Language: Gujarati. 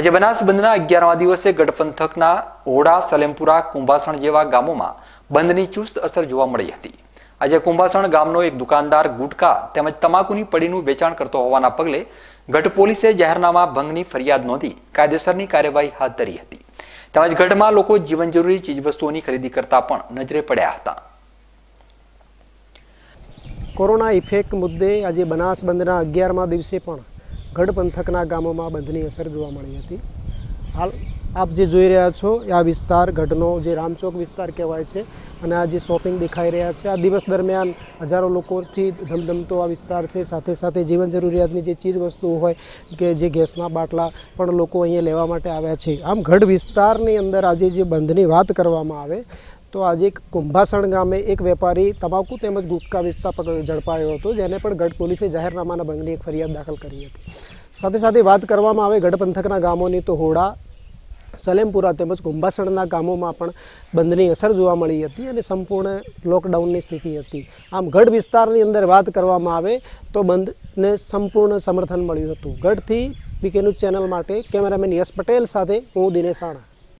આજે બનાસબંધના અગિયારમા દિવસે ગઢપંથકના ઓડા સલેમપુરા કુંભાસણ જેવા ગામોમાં બંધની ચુસ્ત અસર જોવા મળી હતી આજે કુંભાસણ ગામનો એક દુકાનદાર ગુટકા તેમજ તમાકુની પડીનું વેચાણ કરતો હોવાના પગલે ગઢ પોલીસે જાહેરનામા ભંગની ફરિયાદ નોંધી કાયદેસરની કાર્યવાહી હાથ ધરી હતી તેમજ ગઢમાં લોકો જીવન જરૂરી ચીજવસ્તુઓની ખરીદી કરતા પણ નજરે પડ્યા હતા કોરોના ઇફેક્ટ મુદ્દે આજે બનાસબંધના અગિયારમા દિવસે પણ ગઢ પંથકના ગામોમાં બંધની અસર જોવા મળી હતી હાલ આપ જે જોઈ રહ્યા છો આ વિસ્તાર ગઢનો જે રામચોક વિસ્તાર કહેવાય છે અને આ જે શોપિંગ દેખાઈ રહ્યા છે આ દિવસ દરમિયાન હજારો લોકોથી ધમધમતો આ વિસ્તાર છે સાથે સાથે જીવન જરૂરિયાતની જે ચીજ વસ્તુઓ હોય કે જે ગેસના બાટલા પણ લોકો અહીંયા લેવા માટે આવ્યા છે આમ ગઢ વિસ્તારની અંદર આજે જે બંધની વાત કરવામાં આવે તો આજે એક કુંભાસણ ગામે એક વેપારી તમાકુ તેમજ ગુટકા વેચતા ઝડપાયો હતો જેને પણ ગઢ પોલીસે જાહેરનામાના ભંગની એક ફરિયાદ દાખલ કરી હતી સાથે સાથે વાત કરવામાં આવે ગઢ પંથકના ગામોની તો હોડા સલેમપુરા તેમજ કુંભાસણના ગામોમાં પણ બંધની અસર જોવા મળી હતી અને સંપૂર્ણ લોકડાઉનની સ્થિતિ હતી આમ ગઢ વિસ્તારની અંદર વાત કરવામાં આવે તો બંધને સંપૂર્ણ સમર્થન મળ્યું હતું ગઢથી બીકે ન્યૂઝ ચેનલ માટે કેમેરામેન યશ પટેલ સાથે હું દિનેશ રાણા